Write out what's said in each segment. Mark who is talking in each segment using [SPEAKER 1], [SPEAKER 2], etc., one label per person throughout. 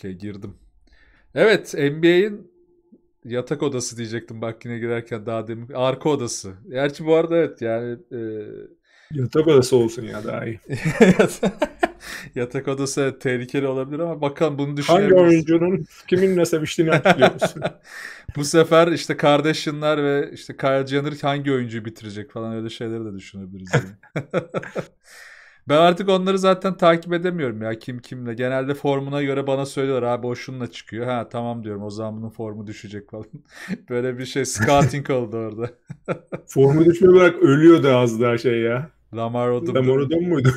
[SPEAKER 1] Okey girdim. Evet NBA'in yatak odası diyecektim bak yine girerken daha demin. Arka odası. Gerçi bu arada evet yani... E... Yatak odası olsun ya daha iyi. yatak odası tehlikeli olabilir ama bakalım bunu düşünebiliriz. Hangi
[SPEAKER 2] oyuncunun kiminle seviştiğini hatırlıyor musun?
[SPEAKER 1] bu sefer işte Kardashian'lar ve işte Kyle Jenner hangi oyuncuyu bitirecek falan öyle şeyleri de düşünebiliriz. Yani. Ben artık onları zaten takip edemiyorum ya kim kimle. Genelde formuna göre bana söylüyorlar abi o şununla çıkıyor. Ha tamam diyorum o zaman bunun formu düşecek falan. Böyle bir şey scouting oldu orada.
[SPEAKER 2] formu düşüyor olarak
[SPEAKER 1] da az daha şey ya. Lamar Odom.
[SPEAKER 2] Lamar Odom muydu?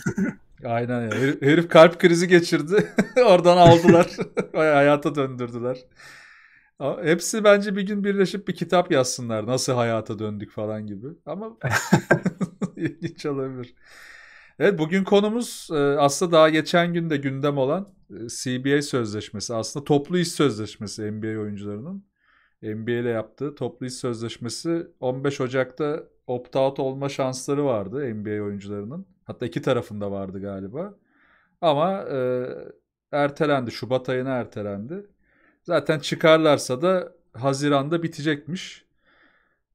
[SPEAKER 1] Aynen ya. Herif, herif kalp krizi geçirdi. Oradan aldılar. hayata döndürdüler. Hepsi bence bir gün birleşip bir kitap yazsınlar. Nasıl hayata döndük falan gibi. Ama ilginç olabilir. Evet bugün konumuz e, aslında daha geçen gün de gündem olan e, CBA sözleşmesi. Aslında toplu iş sözleşmesi NBA oyuncularının. NBA ile yaptığı toplu iş sözleşmesi 15 Ocak'ta opt-out olma şansları vardı NBA oyuncularının. Hatta iki tarafında vardı galiba. Ama e, ertelendi. Şubat ayına ertelendi. Zaten çıkarlarsa da Haziran'da bitecekmiş.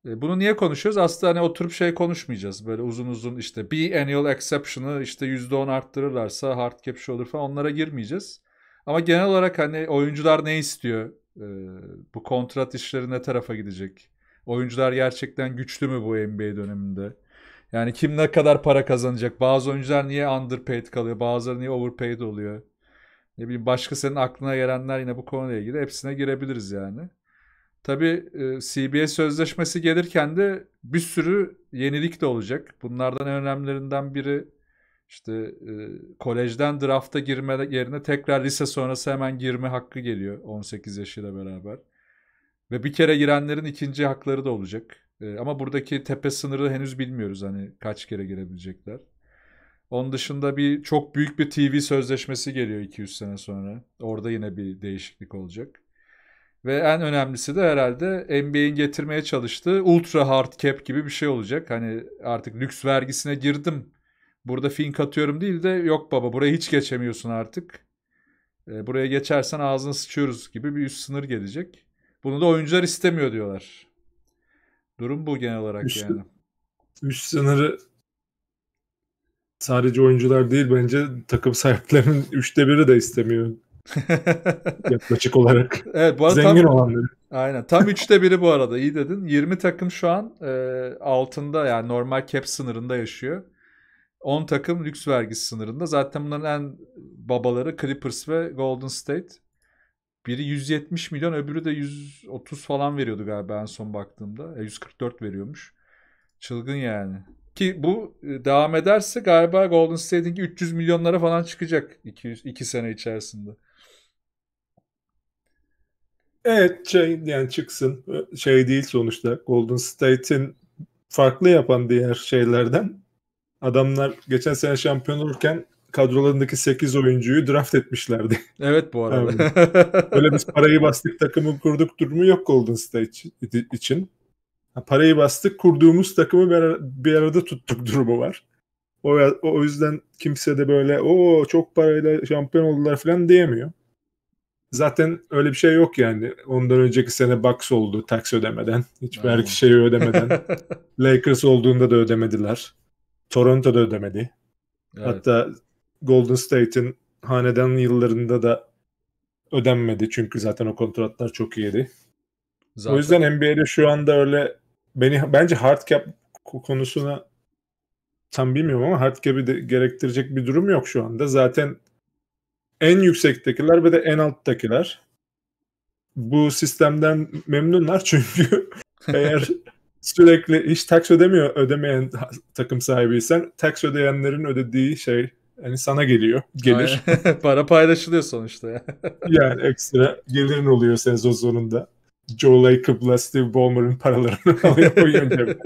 [SPEAKER 1] E, bunu niye konuşuyoruz? Aslında hani oturup şey konuşmayacağız. Böyle uzun uzun işte annual exception'ı işte %10 arttırırlarsa hard cap şu olur falan onlara girmeyeceğiz. Ama genel olarak hani oyuncular ne istiyor? E, bu kontrat işleri ne tarafa gidecek? Oyuncular gerçekten güçlü mü bu NBA döneminde? Yani kim ne kadar para kazanacak? Bazı oyuncular niye underpaid kalıyor? Bazıları niye overpaid oluyor? Ne bileyim başka senin aklına gelenler yine bu konuyla ilgili hepsine girebiliriz yani. Tabii e, CBA sözleşmesi gelirken de bir sürü yenilik de olacak. Bunlardan en önemlilerinden biri işte e, kolejden drafta girme yerine tekrar lise sonrası hemen girme hakkı geliyor 18 yaşıyla beraber. Ve bir kere girenlerin ikinci hakları da olacak. E, ama buradaki tepe sınırı henüz bilmiyoruz hani kaç kere girebilecekler. Onun dışında bir çok büyük bir TV sözleşmesi geliyor 200 sene sonra. Orada yine bir değişiklik olacak. Ve en önemlisi de herhalde NBA'in getirmeye çalıştığı ultra hard cap gibi bir şey olacak. Hani artık lüks vergisine girdim. Burada fin katıyorum değil de yok baba buraya hiç geçemiyorsun artık. E, buraya geçersen ağzını sıçıyoruz gibi bir üst sınır gelecek. Bunu da oyuncular istemiyor diyorlar. Durum bu genel olarak üst, yani.
[SPEAKER 2] Üst sınırı sadece oyuncular değil bence takım sahiplerinin üçte biri de istemiyor. Yaklaşık olarak. Evet, bu arada Zengin tam, olanları.
[SPEAKER 1] Aynen. Tam üçte biri bu arada. İyi dedin. 20 takım şu an e, altında yani normal cap sınırında yaşıyor. 10 takım lüks vergisi sınırında. Zaten bunların en babaları Clippers ve Golden State. Biri 170 milyon öbürü de 130 falan veriyordu galiba en son baktığımda. E, 144 veriyormuş. Çılgın yani. Ki bu e, devam ederse galiba Golden State'inki 300 milyonlara falan çıkacak 200, 2 sene içerisinde.
[SPEAKER 2] Evet şey yani çıksın şey değil sonuçta Golden State'in farklı yapan diğer şeylerden adamlar geçen sene şampiyon olurken kadrolarındaki 8 oyuncuyu draft etmişlerdi.
[SPEAKER 1] Evet bu arada.
[SPEAKER 2] Yani, öyle biz parayı bastık takımı kurduk durumu yok Golden State için. Parayı bastık kurduğumuz takımı bir, bir arada tuttuk durumu var. O, o yüzden kimse de böyle o çok parayla şampiyon oldular falan diyemiyor zaten öyle bir şey yok yani. Ondan önceki sene Bucks oldu taksi ödemeden. hiçbir Aynen. belki şeyi ödemeden. Lakers olduğunda da ödemediler. Toronto da ödemedi. Evet. Hatta Golden State'in hanedan yıllarında da ödenmedi. Çünkü zaten o kontratlar çok iyiydi. Zaten. O yüzden NBA'de şu anda öyle beni bence hard cap konusuna tam bilmiyorum ama hard cap'i de gerektirecek bir durum yok şu anda. Zaten en yüksektekiler ve de en alttakiler bu sistemden memnunlar çünkü eğer sürekli hiç tax ödemiyor ödemeyen takım sahibiysen tax ödeyenlerin ödediği şey yani sana geliyor. Gelir. Para paylaşılıyor sonuçta ya. yani ekstra gelirin oluyor o zorunda Joe Lacob'la Steve Ballmer'ın paralarını alıyor o yönde.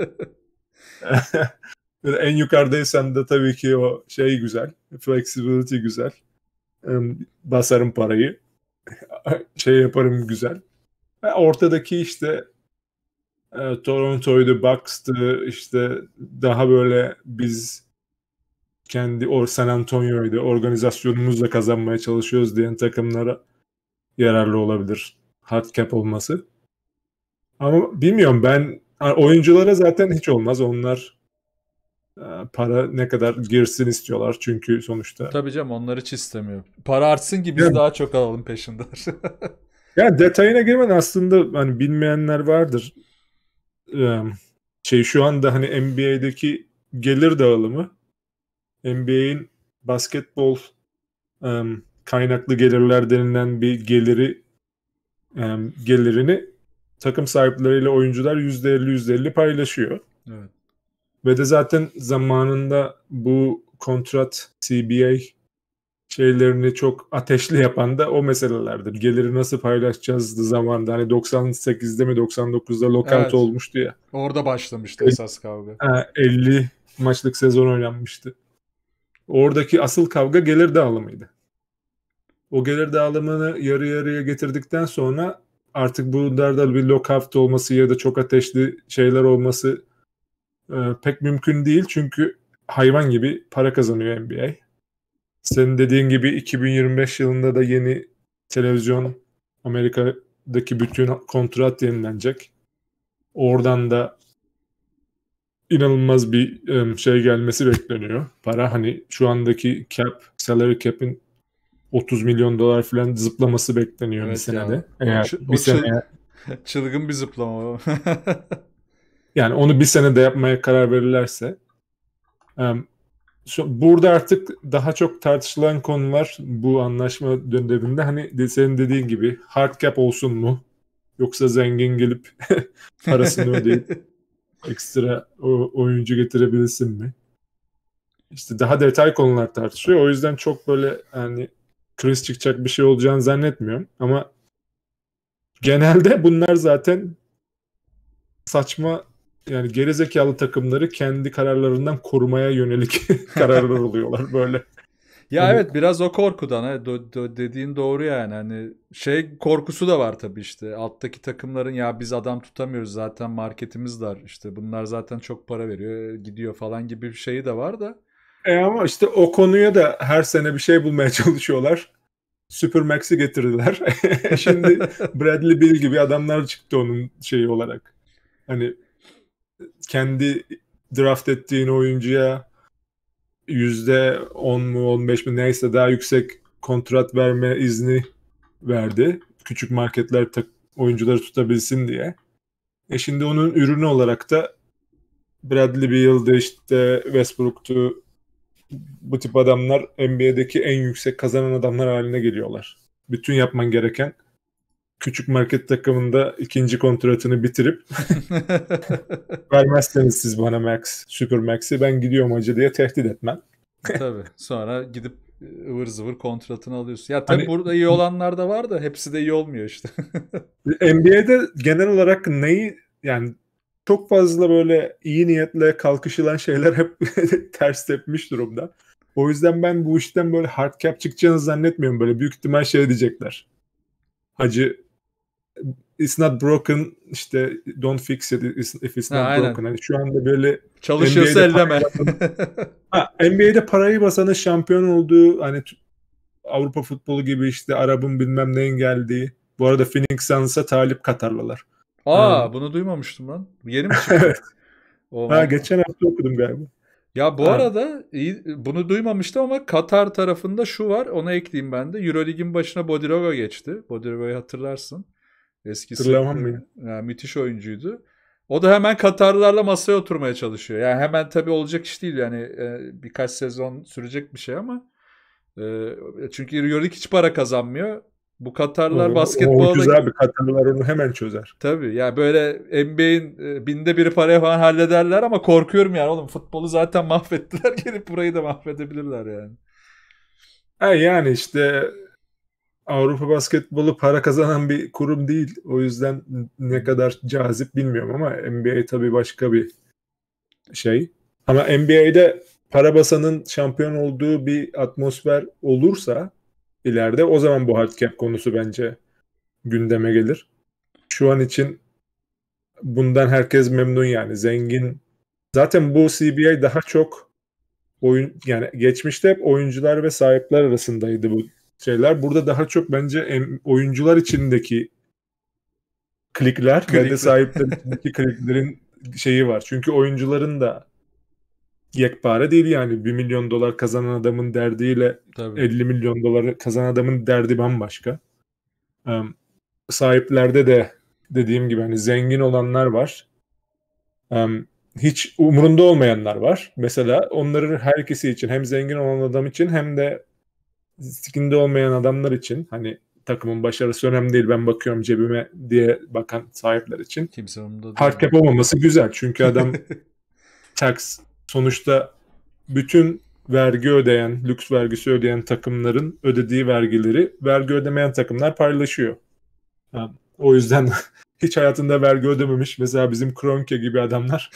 [SPEAKER 2] en yukarıdaysan da tabii ki o şey güzel. Flexibility güzel basarım parayı. şey yaparım güzel. Ortadaki işte e, Toronto'ydu, Bucks'tı işte daha böyle biz kendi or San Antonio'ydu organizasyonumuzla kazanmaya çalışıyoruz diyen takımlara yararlı olabilir hard cap olması. Ama bilmiyorum ben oyunculara zaten hiç olmaz. Onlar ee, para ne kadar girsin istiyorlar çünkü sonuçta.
[SPEAKER 1] Tabii canım onlar hiç istemiyor. Para artsın ki biz yani, daha çok alalım peşinden.
[SPEAKER 2] yani detayına girmen aslında hani bilmeyenler vardır. Ee, şey şu anda hani NBA'deki gelir dağılımı NBA'in basketbol kaynaklı gelirler denilen bir geliri gelirini takım sahipleriyle oyuncular %50 %50 paylaşıyor. Evet. Ve de zaten zamanında bu kontrat CBA şeylerini çok ateşli yapan da o meselelerdir. Geliri nasıl paylaşacağız zamanında. Hani 98'de mi 99'da lokanta evet. olmuştu
[SPEAKER 1] ya. Orada başlamıştı esas kavga.
[SPEAKER 2] 50 maçlık sezon oynanmıştı. Oradaki asıl kavga gelir dağılımıydı. O gelir dağılımını yarı yarıya getirdikten sonra artık bunlarda bir lockout olması ya da çok ateşli şeyler olması ee, pek mümkün değil çünkü hayvan gibi para kazanıyor NBA. Senin dediğin gibi 2025 yılında da yeni televizyon Amerika'daki bütün kontrat yenilenecek. Oradan da inanılmaz bir şey gelmesi bekleniyor. Para hani şu andaki cap, salary cap'in 30 milyon dolar falan zıplaması bekleniyor evet bir senede. Ya. Eğer o, bir
[SPEAKER 1] o çılgın bir zıplama.
[SPEAKER 2] yani onu bir senede yapmaya karar verirlerse burada artık daha çok tartışılan konular bu anlaşma döneminde hani senin dediğin gibi hard cap olsun mu yoksa zengin gelip parasını ödeyip ekstra oyuncu getirebilirsin mi? İşte daha detay konular tartışıyor. O yüzden çok böyle hani kriz çıkacak bir şey olacağını zannetmiyorum ama genelde bunlar zaten saçma yani gerizekalı takımları kendi kararlarından korumaya yönelik kararlar alıyorlar böyle. Ya hani... evet
[SPEAKER 1] biraz o korkudan ha, do, do, dediğin doğru yani hani şey korkusu da var tabii işte alttaki takımların ya biz adam tutamıyoruz zaten marketimiz dar işte bunlar zaten çok para veriyor gidiyor falan gibi bir şeyi de var da.
[SPEAKER 2] E ama işte o konuya da her sene bir şey bulmaya çalışıyorlar. Super Maxi getirdiler. Şimdi Bradley Bill gibi adamlar çıktı onun şeyi olarak. Hani kendi draft ettiğin oyuncuya yüzde 10 mu 15 mi neyse daha yüksek kontrat verme izni verdi. Küçük marketler tak oyuncuları tutabilsin diye. E şimdi onun ürünü olarak da Bradley Beal'dı işte Westbrook'tu bu tip adamlar NBA'deki en yüksek kazanan adamlar haline geliyorlar. Bütün yapman gereken küçük market takımında ikinci kontratını bitirip vermezseniz siz bana Max, Super Max'i ben gidiyorum hacı diye tehdit etmem.
[SPEAKER 1] tabii. Sonra gidip e, ıvır zıvır kontratını alıyorsun. Ya tabii hani, burada iyi olanlar da var da hepsi de iyi olmuyor işte.
[SPEAKER 2] NBA'de genel olarak neyi yani çok fazla böyle iyi niyetle kalkışılan şeyler hep ters tepmiş durumda. O yüzden ben bu işten böyle hard cap çıkacağını zannetmiyorum. Böyle büyük ihtimal şey diyecekler. Hacı it's not broken işte don't fix it if it's not ha, broken. Yani şu anda böyle çalışıyorsa elleme. ha, NBA'de parayı basanın şampiyon olduğu hani Avrupa futbolu gibi işte Arap'ın bilmem neyin geldiği. Bu arada Phoenix Suns'a talip Katarlılar. Aa
[SPEAKER 1] hmm. bunu duymamıştım lan. Yeni mi çıktı? evet.
[SPEAKER 2] ha, geçen hafta okudum galiba.
[SPEAKER 1] Ya bu ha. arada bunu duymamıştım ama Katar tarafında şu var. Ona ekleyeyim ben de. Eurolig'in başına Bodiroga geçti. Bodiroga'yı hatırlarsın. Eski Hatırlamam Yani müthiş oyuncuydu. O da hemen Katarlılarla masaya oturmaya çalışıyor. Yani hemen tabii olacak iş değil yani e, birkaç sezon sürecek bir şey ama e, çünkü Euroleague hiç para kazanmıyor. Bu Katarlılar o, basketbolda... O güzel bir
[SPEAKER 2] Katarlılar onu hemen çözer.
[SPEAKER 1] Tabii yani böyle NBA'in e, binde biri paraya falan hallederler ama korkuyorum yani oğlum futbolu zaten mahvettiler gelip burayı da mahvedebilirler yani.
[SPEAKER 2] Ha yani işte Avrupa basketbolu para kazanan bir kurum değil. O yüzden ne kadar cazip bilmiyorum ama NBA tabii başka bir şey. Ama NBA'de para basanın şampiyon olduğu bir atmosfer olursa ileride o zaman bu hardcap konusu bence gündeme gelir. Şu an için bundan herkes memnun yani. Zengin zaten bu CBA daha çok oyun yani geçmişte hep oyuncular ve sahipler arasındaydı bu şeyler. Burada daha çok bence oyuncular içindeki klikler Klik. ve de sahipleri kliklerin şeyi var. Çünkü oyuncuların da yekpare değil yani 1 milyon dolar kazanan adamın derdiyle Tabii. 50 milyon dolar kazanan adamın derdi bambaşka. Um, sahiplerde de dediğim gibi hani zengin olanlar var. Um, hiç umurunda olmayanlar var. Mesela onların herkesi için hem zengin olan adam için hem de skinde olmayan adamlar için hani takımın başarısı önemli değil ben bakıyorum cebime diye bakan sahipler için Kimse değil. hard cap olmaması güzel çünkü adam tax sonuçta bütün vergi ödeyen, lüks vergisi ödeyen takımların ödediği vergileri vergi ödemeyen takımlar paylaşıyor. o yüzden hiç hayatında vergi ödememiş mesela bizim Kronke gibi adamlar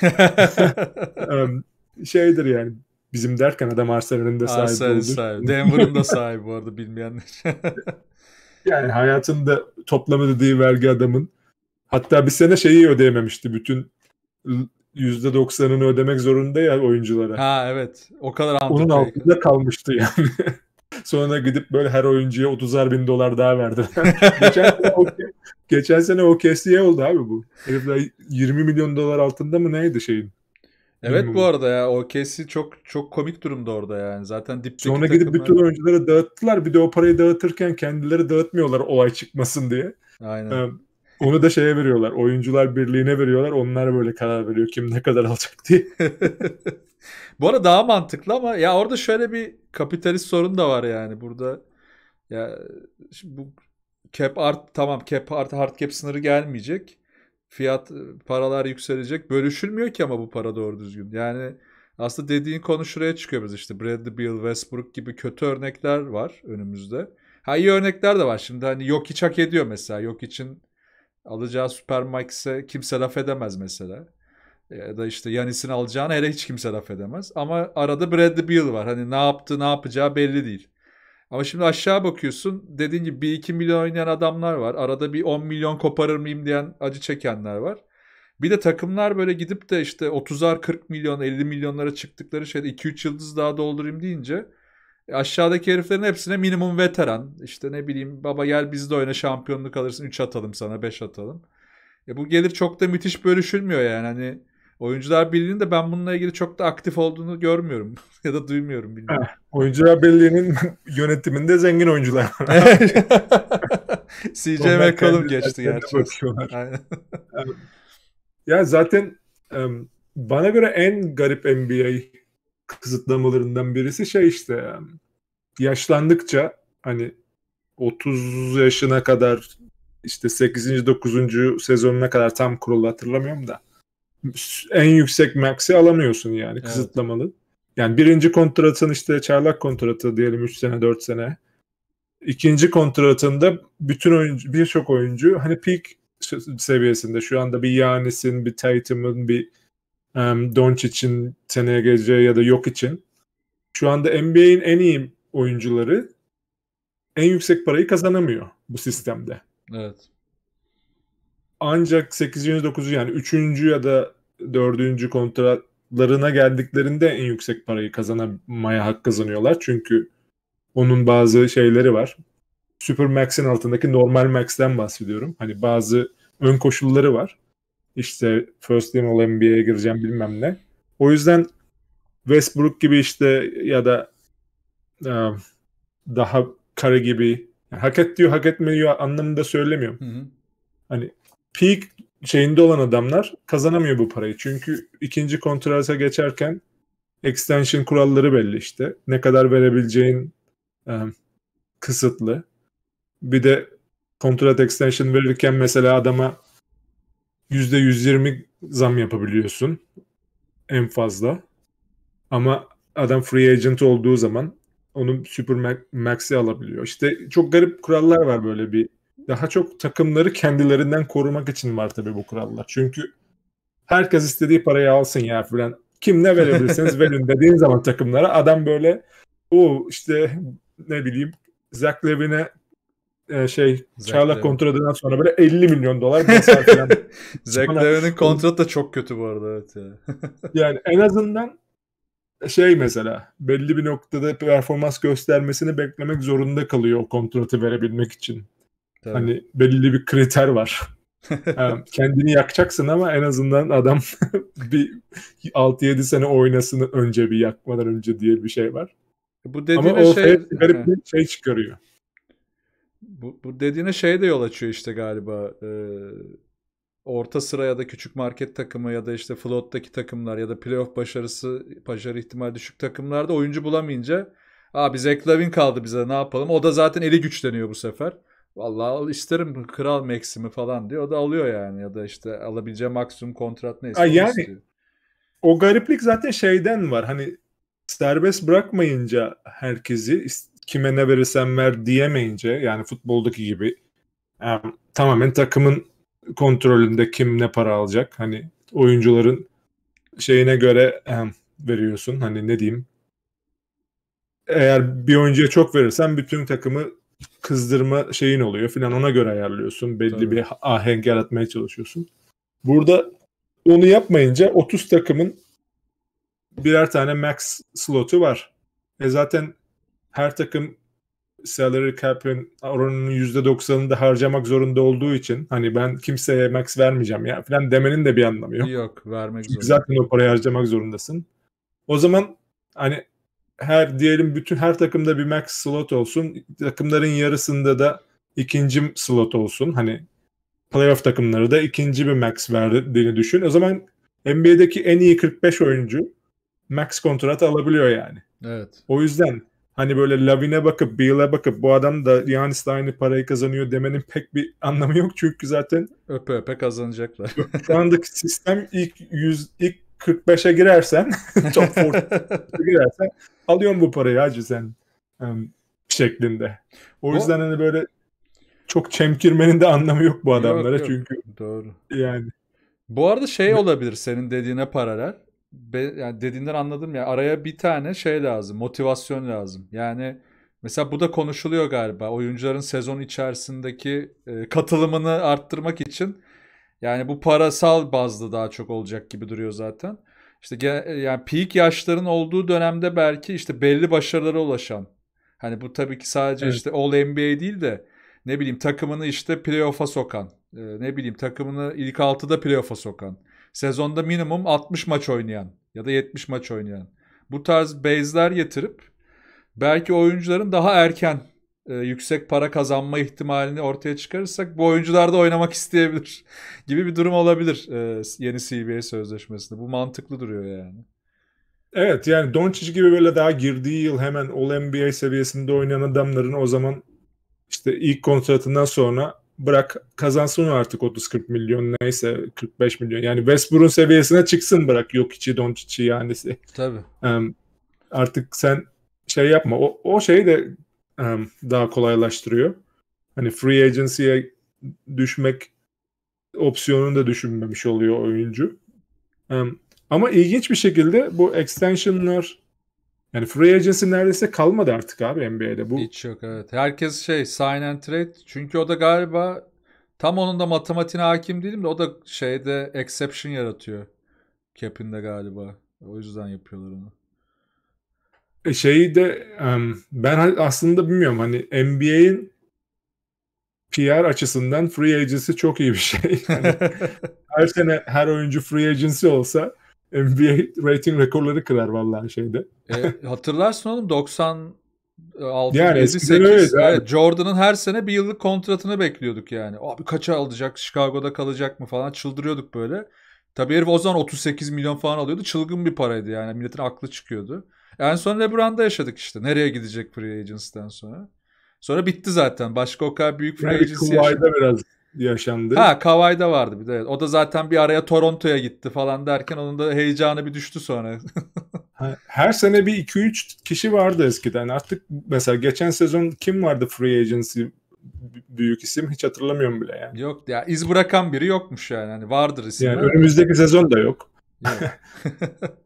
[SPEAKER 2] şeydir yani Bizim derken adam Arsenal'ın da sahibi Arsenal oldu. Sahibi. Denver'ın da sahibi
[SPEAKER 1] bu arada bilmeyenler.
[SPEAKER 2] yani hayatında toplam ödediği vergi adamın hatta bir sene şeyi ödeyememişti. Bütün %90'ını ödemek zorunda ya oyunculara.
[SPEAKER 1] Ha evet. O kadar Onun altında
[SPEAKER 2] kalmıştı yani. Sonra gidip böyle her oyuncuya 30'ar bin dolar daha verdi. geçen, sene o, geçen oldu abi bu. Herifler 20 milyon dolar altında mı neydi şeyin? Evet bu hmm.
[SPEAKER 1] arada ya o kesi çok çok komik durumda orada yani. Zaten dipteki Sonra gidip bütün
[SPEAKER 2] oyuncuları dağıttılar. Bir de o parayı dağıtırken kendileri dağıtmıyorlar olay çıkmasın diye. Aynen. Ee, onu da şeye veriyorlar. Oyuncular Birliği'ne veriyorlar. Onlar böyle karar veriyor kim ne kadar alacak diye. bu arada daha mantıklı ama ya orada şöyle
[SPEAKER 1] bir kapitalist sorun da var yani burada. Ya bu cap art tamam cap art hard cap sınırı gelmeyecek fiyat e, paralar yükselecek. Bölüşülmüyor ki ama bu para doğru düzgün. Yani aslında dediğin konu şuraya çıkıyoruz işte Bradley Beal, Westbrook gibi kötü örnekler var önümüzde. Ha iyi örnekler de var. Şimdi hani yok hiç hak ediyor mesela. Yok için alacağı Supermax'e kimse laf edemez mesela. E, ya da işte Yanis'in alacağını hele hiç kimse laf edemez. Ama arada Bradley Beal var. Hani ne yaptı ne yapacağı belli değil. Ama şimdi aşağı bakıyorsun dediğin gibi 1-2 milyon oynayan adamlar var. Arada bir 10 milyon koparır mıyım diyen acı çekenler var. Bir de takımlar böyle gidip de işte 30'ar 40 milyon 50 milyonlara çıktıkları şeyde 2-3 yıldız daha doldurayım deyince e, aşağıdaki heriflerin hepsine minimum veteran işte ne bileyim baba gel bizde oyna şampiyonluk alırsın 3 atalım sana 5 atalım. E bu gelir çok da müthiş bölüşülmüyor yani hani Oyuncular Birliği'nin de ben bununla ilgili çok da aktif olduğunu görmüyorum ya da duymuyorum bilmiyorum.
[SPEAKER 2] oyuncular Birliği'nin yönetiminde zengin oyuncular. CJ McCollum geçti gerçi. Aynen. ya zaten bana göre en garip NBA kısıtlamalarından birisi şey işte yaşlandıkça hani 30 yaşına kadar işte 8. 9. sezonuna kadar tam kurulu hatırlamıyorum da en yüksek max'i alamıyorsun yani evet. kısıtlamalı. Yani birinci kontratın işte çaylak kontratı diyelim 3 sene 4 sene. İkinci kontratında bütün oyuncu birçok oyuncu hani peak seviyesinde şu anda bir Yanis'in, bir Tatum'un, bir um, Doncic'in seneye geleceği ya da yok için. Şu anda NBA'in en iyi oyuncuları en yüksek parayı kazanamıyor bu sistemde. Evet. Ancak 8. 9. yani 3. ya da dördüncü kontratlarına geldiklerinde en yüksek parayı kazanamaya hak kazanıyorlar. Çünkü onun bazı şeyleri var. Super Max'in altındaki normal Max'ten bahsediyorum. Hani bazı ön koşulları var. İşte first team ol NBA'ye gireceğim bilmem ne. O yüzden Westbrook gibi işte ya da e, daha kare gibi yani hak et diyor hak etmiyor anlamında söylemiyorum. Hı hı. Hani peak şeyinde olan adamlar kazanamıyor bu parayı. Çünkü ikinci kontrata geçerken extension kuralları belli işte. Ne kadar verebileceğin e, kısıtlı. Bir de kontrat extension verirken mesela adama %120 zam yapabiliyorsun en fazla. Ama adam free agent olduğu zaman onun Super Max'i alabiliyor. İşte çok garip kurallar var böyle bir daha çok takımları kendilerinden korumak için var tabii bu kurallar. Çünkü herkes istediği parayı alsın ya filan. Kim ne verebilirseniz verin dediğin zaman takımlara adam böyle o işte ne bileyim Zach Levin'e e, şey Charles kontratından sonra böyle 50 milyon dolar falan. Zach sonra, Levin'in kontratı da çok kötü bu arada evet ya. yani en azından şey mesela belli bir noktada performans göstermesini beklemek zorunda kalıyor o kontratı verebilmek için. Tabii. Hani belirli bir kriter var. yani kendini yakacaksın ama en azından adam bir 6-7 sene oynasın önce bir yakmadan önce diye bir şey var. E, bu dediğine ama o şey garip bir şey çıkarıyor.
[SPEAKER 1] Bu, bu dediğine şey de yol açıyor işte galiba. Ee, orta sıra ya da küçük market takımı ya da işte flottaki takımlar ya da playoff başarısı başarı ihtimali düşük takımlarda oyuncu bulamayınca abi Zach Lavin kaldı bize ne yapalım. O da zaten eli güçleniyor bu sefer. Vallahi al isterim kral Max'imi falan diyor. O da alıyor yani ya da işte alabileceği maksimum kontrat neyse. Ay yani istiyor.
[SPEAKER 2] o gariplik zaten şeyden var. Hani serbest bırakmayınca herkesi kime ne verirsen ver diyemeyince yani futboldaki gibi yani e, tamamen takımın kontrolünde kim ne para alacak. Hani oyuncuların şeyine göre e, veriyorsun. Hani ne diyeyim? Eğer bir oyuncuya çok verirsen bütün takımı kızdırma şeyin oluyor filan ona göre ayarlıyorsun. Belli Tabii. bir ahenk yaratmaya çalışıyorsun. Burada onu yapmayınca 30 takımın birer tane max slotu var. E zaten her takım salary cap'in oranının %90'ını da harcamak zorunda olduğu için hani ben kimseye max vermeyeceğim ya falan demenin de bir anlamı yok.
[SPEAKER 1] Yok vermek zorunda. Zaten
[SPEAKER 2] o parayı harcamak zorundasın. O zaman hani her diyelim bütün her takımda bir max slot olsun. Takımların yarısında da ikinci slot olsun. Hani playoff takımları da ikinci bir max verdiğini düşün. O zaman NBA'deki en iyi 45 oyuncu max kontrat alabiliyor yani. Evet. O yüzden hani böyle Lavin'e bakıp Beal'e bakıp bu adam da Giannis da aynı parayı kazanıyor demenin pek bir anlamı yok. Çünkü zaten öpe öpe kazanacaklar. şu andaki sistem ilk 100 ilk 45'e girersen top 40'a girersen alıyorum bu parayı hacı sen şeklinde. O, o yüzden hani böyle çok çemkirmenin de anlamı yok bu adamlara yok, yok. çünkü. Doğru. Yani.
[SPEAKER 1] Bu arada şey olabilir senin dediğine paralel. Be, yani dediğinden anladım ya. Araya bir tane şey lazım, motivasyon lazım. Yani mesela bu da konuşuluyor galiba. Oyuncuların sezon içerisindeki e, katılımını arttırmak için yani bu parasal bazlı daha çok olacak gibi duruyor zaten işte e, yani peak yaşların olduğu dönemde belki işte belli başarılara ulaşan. Hani bu tabii ki sadece evet. işte All NBA değil de ne bileyim takımını işte playoff'a sokan, e, ne bileyim takımını ilk 6'da playoff'a sokan, sezonda minimum 60 maç oynayan ya da 70 maç oynayan. Bu tarz base'ler getirip belki oyuncuların daha erken e, yüksek para kazanma ihtimalini ortaya çıkarırsak bu oyuncular da oynamak isteyebilir gibi bir durum olabilir e, yeni CBA sözleşmesinde. Bu mantıklı duruyor yani.
[SPEAKER 2] Evet yani Doncic gibi böyle daha girdiği yıl hemen All NBA seviyesinde oynayan adamların o zaman işte ilk kontratından sonra bırak kazansın artık 30-40 milyon neyse 45 milyon. Yani Westbrook'un seviyesine çıksın bırak yok içi Doncic'i yani. Tabii. Um, artık sen şey yapma. O, o şey de daha kolaylaştırıyor. Hani free agency'ye düşmek opsiyonunu da düşünmemiş oluyor oyuncu. ama ilginç bir şekilde bu extensionlar yani free agency neredeyse kalmadı artık abi NBA'de. Bu... Hiç yok evet.
[SPEAKER 1] Herkes şey sign and trade. Çünkü o da galiba tam onun da matematiğine hakim değilim de o da şeyde exception yaratıyor. Cap'inde galiba. O yüzden yapıyorlar onu.
[SPEAKER 2] E, şeyi de ben aslında bilmiyorum hani NBA'in PR açısından free agency çok iyi bir şey. Yani her sene her oyuncu free agency olsa NBA rating rekorları kırar vallahi şeyde.
[SPEAKER 1] e, hatırlarsın oğlum 90 6 e, yani 7, 8. Evet, Jordan'ın her sene bir yıllık kontratını bekliyorduk yani. Abi kaça alacak? Chicago'da kalacak mı falan çıldırıyorduk böyle. Tabii herif o zaman 38 milyon falan alıyordu. Çılgın bir paraydı yani. Milletin aklı çıkıyordu. En son LeBron'da yaşadık işte. Nereye gidecek free agency'den sonra? Sonra bitti zaten. Başka o kadar büyük free yani agency yaşadı.
[SPEAKER 2] biraz yaşandı. Ha
[SPEAKER 1] Kavay'da vardı bir de. O da zaten bir araya Toronto'ya gitti falan derken onun da heyecanı bir düştü sonra.
[SPEAKER 2] Her sene bir 2-3 kişi vardı eskiden. Artık mesela geçen sezon kim vardı free agency büyük isim hiç hatırlamıyorum bile yani. Yok ya
[SPEAKER 1] iz bırakan
[SPEAKER 2] biri yokmuş yani. Hani vardır isim. Yani önümüzdeki sezon da yok. yok.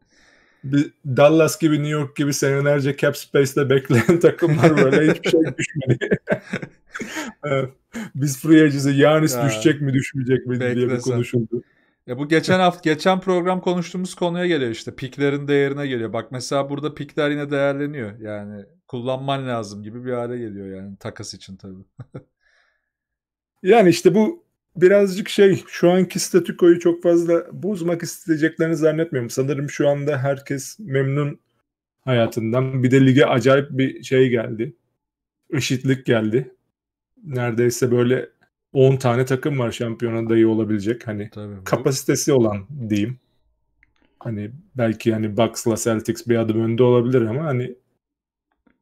[SPEAKER 2] bir Dallas gibi New York gibi senelerce cap space'te bekleyen takımlar böyle hiçbir şey düşmedi. Biz free agency Yanis ya. düşecek mi düşmeyecek mi Beklesen. diye bir konuşuldu. Ya bu
[SPEAKER 1] geçen hafta geçen program konuştuğumuz konuya geliyor işte piklerin değerine geliyor. Bak mesela burada pikler yine değerleniyor. Yani kullanman lazım gibi bir hale geliyor yani takas için tabii.
[SPEAKER 2] yani işte bu birazcık şey şu anki statükoyu çok fazla bozmak isteyeceklerini zannetmiyorum. Sanırım şu anda herkes memnun hayatından. Bir de lige acayip bir şey geldi. Eşitlik geldi. Neredeyse böyle 10 tane takım var şampiyona dayı olabilecek. Hani Tabii. kapasitesi olan diyeyim. Hani belki hani Bucks'la Celtics bir adım önde olabilir ama hani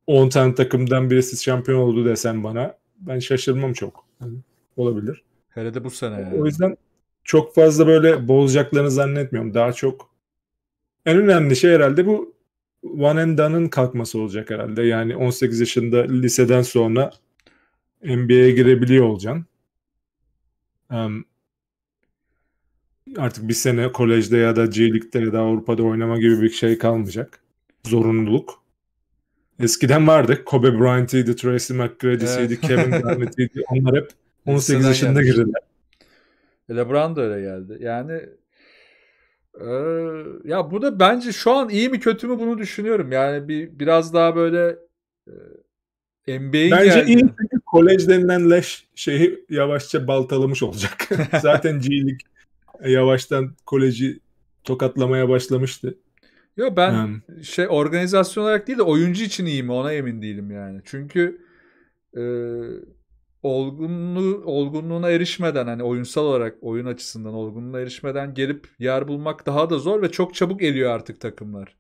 [SPEAKER 2] 10 tane takımdan birisi şampiyon oldu desen bana ben şaşırmam çok. Hani olabilir. Hele de bu sene O yüzden çok fazla böyle bozacaklarını zannetmiyorum. Daha çok en önemli şey herhalde bu One and Done'ın kalkması olacak herhalde. Yani 18 yaşında liseden sonra NBA'ye girebiliyor olacaksın. Um, artık bir sene kolejde ya da G League'de ya da Avrupa'da oynama gibi bir şey kalmayacak. Zorunluluk. Eskiden vardı. Kobe Bryant'iydi, Tracy McGrady'siydi, evet. Kevin Garnett'iydi. Onlar hep 18 yaşında girdi.
[SPEAKER 1] LeBron da öyle geldi. Yani ee, ya burada bence şu an iyi mi kötü mü bunu düşünüyorum. Yani bir biraz daha böyle e, NBA'in Bence geldi. iyi
[SPEAKER 2] çünkü kolej denilen leş şeyi yavaşça baltalamış olacak. Zaten G'lik e, yavaştan koleji tokatlamaya başlamıştı. Yo ben
[SPEAKER 1] hmm. şey organizasyon olarak değil de oyuncu için iyi mi ona emin değilim yani. Çünkü e, olgunluğu, olgunluğuna erişmeden hani oyunsal olarak oyun açısından olgunluğuna erişmeden gelip yer bulmak daha da zor ve çok çabuk eliyor artık takımlar.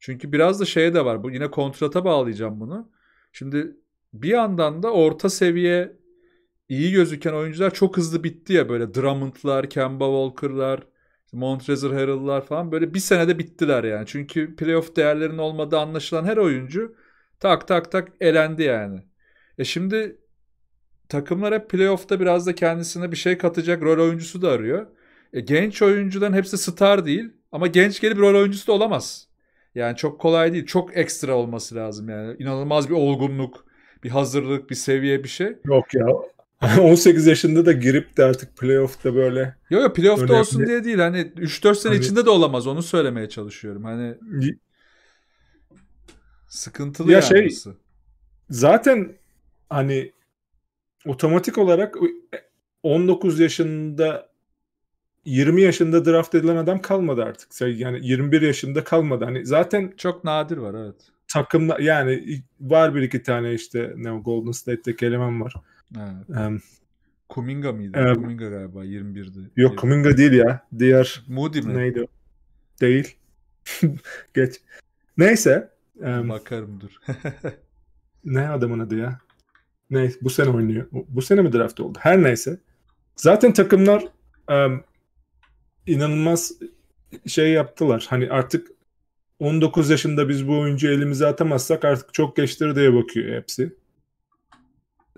[SPEAKER 1] Çünkü biraz da şeye de var. Bu yine kontrata bağlayacağım bunu. Şimdi bir yandan da orta seviye iyi gözüken oyuncular çok hızlı bitti ya böyle Drummond'lar, Kemba Walker'lar, Montrezl Harrell'lar falan böyle bir senede bittiler yani. Çünkü playoff değerlerinin olmadığı anlaşılan her oyuncu tak tak tak elendi yani. E şimdi takımlar hep playoff'ta biraz da kendisine bir şey katacak rol oyuncusu da arıyor. E, genç oyuncuların hepsi star değil ama genç gelip rol oyuncusu da olamaz. Yani çok kolay değil. Çok ekstra olması lazım yani. İnanılmaz bir olgunluk, bir hazırlık, bir seviye bir şey.
[SPEAKER 2] Yok ya. 18 yaşında da girip de artık playoff'ta böyle. Yok yok playoff'ta önemli. olsun diye
[SPEAKER 1] değil. Hani 3-4 sene hani... içinde de olamaz. Onu söylemeye çalışıyorum. Hani
[SPEAKER 2] sıkıntılı ya yani şey, Zaten hani otomatik olarak 19 e, yaşında 20 yaşında draft edilen adam kalmadı artık. Yani 21 yaşında kalmadı. Hani zaten çok nadir var evet. takımla yani var bir iki tane işte ne Golden State'te eleman var. Evet. Um, Kuminga mıydı? Um, Kuminga
[SPEAKER 1] galiba 21'di. Yok
[SPEAKER 2] Kuminga değil ya. Diğer Moody mi? Neydi? Değil. Geç. Neyse. Um,
[SPEAKER 1] Bakarım dur.
[SPEAKER 2] ne adamın adı ya? neyse bu sene oynuyor. Bu sene mi draft oldu? Her neyse. Zaten takımlar um, inanılmaz şey yaptılar. Hani artık 19 yaşında biz bu oyuncu elimize atamazsak artık çok geçtir diye bakıyor hepsi.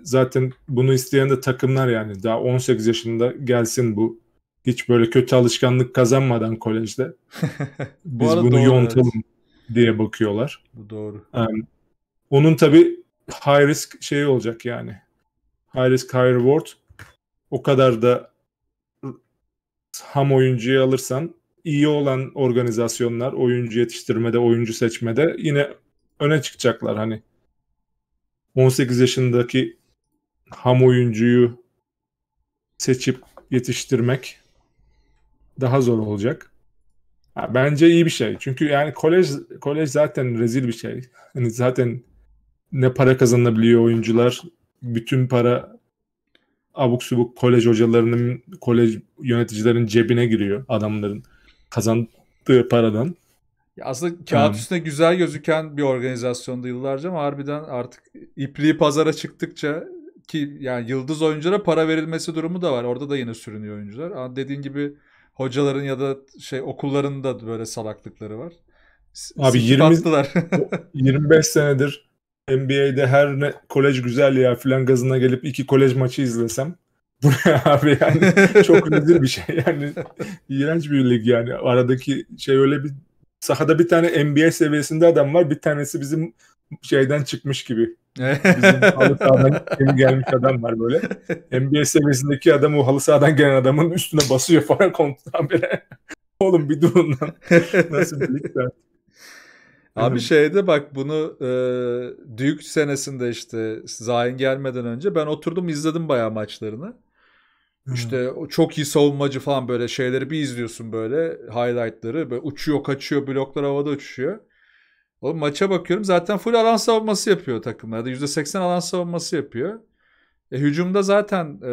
[SPEAKER 2] Zaten bunu isteyen de takımlar yani. Daha 18 yaşında gelsin bu. Hiç böyle kötü alışkanlık kazanmadan kolejde. biz bu bunu doğru, yontalım evet. diye bakıyorlar. Bu doğru. Um, onun tabii high risk şey olacak yani. High risk high reward. O kadar da ham oyuncuyu alırsan iyi olan organizasyonlar oyuncu yetiştirmede, oyuncu seçmede yine öne çıkacaklar hani. 18 yaşındaki ham oyuncuyu seçip yetiştirmek daha zor olacak. Ha, bence iyi bir şey. Çünkü yani kolej kolej zaten rezil bir şey. Yani zaten ne para kazanabiliyor oyuncular. Bütün para abuk subuk kolej hocalarının, kolej yöneticilerin cebine giriyor adamların kazandığı paradan.
[SPEAKER 1] Ya aslında kağıt hmm. üstüne güzel gözüken bir organizasyonda yıllarca ama harbiden artık ipliği pazara çıktıkça ki yani yıldız oyunculara para verilmesi durumu da var. Orada da yine sürünüyor oyuncular. Ama dediğin gibi hocaların ya da şey okullarında
[SPEAKER 2] böyle salaklıkları var. Abi 20 25 senedir NBA'de her ne, kolej güzel ya filan gazına gelip iki kolej maçı izlesem bu ne abi yani çok nedir bir şey yani iğrenç bir lig yani aradaki şey öyle bir sahada bir tane NBA seviyesinde adam var bir tanesi bizim şeyden çıkmış gibi
[SPEAKER 1] bizim
[SPEAKER 2] halı sahadan gelmiş adam var böyle NBA seviyesindeki adam o halı sahadan gelen adamın üstüne basıyor falan kontradan bile oğlum bir durun lan
[SPEAKER 1] nasıl bir lig Abi şeyde bak bunu e, Duke senesinde işte Zayn gelmeden önce ben oturdum izledim bayağı maçlarını. İşte çok iyi savunmacı falan böyle şeyleri bir izliyorsun böyle highlightları. Böyle uçuyor kaçıyor bloklar havada uçuşuyor. O maça bakıyorum zaten full alan savunması yapıyor takımlarda. %80 alan savunması yapıyor. E, hücumda zaten e,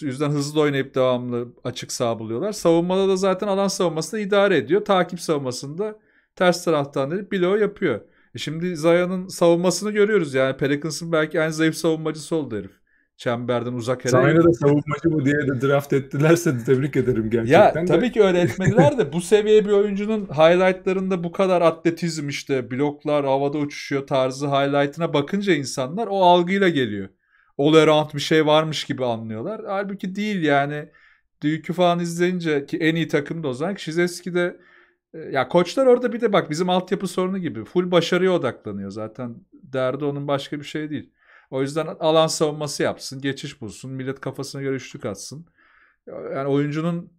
[SPEAKER 1] yüzden hızlı oynayıp devamlı açık sağ buluyorlar. Savunmada da zaten alan savunmasını idare ediyor. Takip savunmasında ters taraftan dedi bloğu yapıyor. E şimdi Zaya'nın savunmasını görüyoruz yani Pelicans'ın belki en zayıf savunmacısı oldu herif. Çemberden uzak herhalde. Zaya'nı da
[SPEAKER 2] savunmacı bu diye de draft ettilerse tebrik ederim gerçekten. Ya tabii ki öyle
[SPEAKER 1] etmediler de bu seviye bir oyuncunun highlightlarında bu kadar atletizm işte bloklar havada uçuşuyor tarzı highlightına bakınca insanlar o algıyla geliyor. All around bir şey varmış gibi anlıyorlar. Halbuki değil yani. Düğükü falan izleyince ki en iyi takım da o zaman Şizeski'de e, ya koçlar orada bir de bak bizim altyapı sorunu gibi full başarıya odaklanıyor zaten. Derdi onun başka bir şey değil. O yüzden alan savunması yapsın, geçiş bulsun, millet kafasına göre üçlük atsın. Yani oyuncunun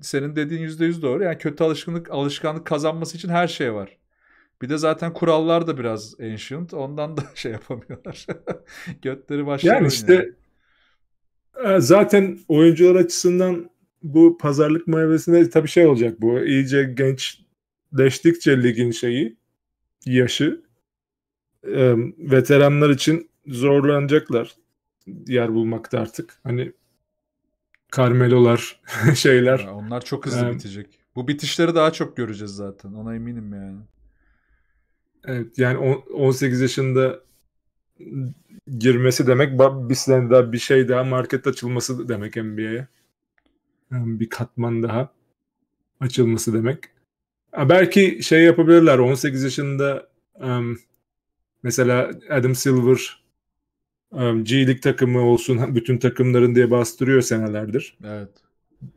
[SPEAKER 1] senin dediğin yüzde yüz doğru. Yani kötü alışkanlık alışkanlık kazanması için her şey var. Bir de zaten kurallar da biraz ancient. Ondan da şey yapamıyorlar. Götleri başlıyor. Yani
[SPEAKER 2] işte yani. E, zaten oyuncular açısından bu pazarlık muharebesinde tabii şey olacak bu. İyice gençleştikçe ligin şeyi yaşı e, veteranlar için zorlanacaklar yer bulmakta artık. Hani karmelolar şeyler. Ya onlar çok hızlı ee, bitecek. Bu bitişleri
[SPEAKER 1] daha çok göreceğiz zaten. Ona eminim yani.
[SPEAKER 2] Evet yani on, 18 yaşında girmesi demek bir daha bir şey daha market açılması demek NBA'ye bir katman daha açılması demek. Belki şey yapabilirler 18 yaşında mesela Adam Silver G-League takımı olsun bütün takımların diye bastırıyor senelerdir. Evet.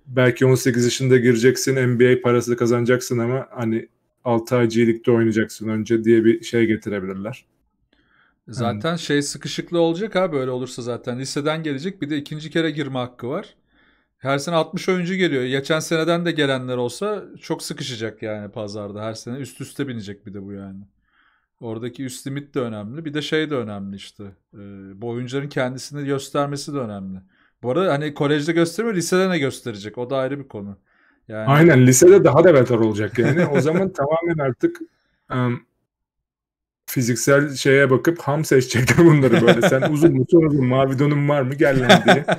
[SPEAKER 2] Belki 18 yaşında gireceksin NBA parası kazanacaksın ama hani 6 ay G-League'de oynayacaksın önce diye bir şey getirebilirler.
[SPEAKER 1] Zaten hmm. şey sıkışıklı olacak ha böyle olursa zaten. Liseden gelecek bir de ikinci kere girme hakkı var. Her sene 60 oyuncu geliyor. Geçen seneden de gelenler olsa çok sıkışacak yani pazarda. Her sene üst üste binecek bir de bu yani. Oradaki üst limit de önemli. Bir de şey de önemli işte. E, bu oyuncuların kendisini göstermesi de önemli. Bu arada hani kolejde göstermiyor, lisede ne gösterecek? O da ayrı bir konu. Yani... Aynen
[SPEAKER 2] lisede daha da beter olacak yani. o zaman tamamen artık um, fiziksel şeye bakıp ham seçecekler bunları böyle. Sen uzun mu, uzun mavi donun var mı gel lan diye.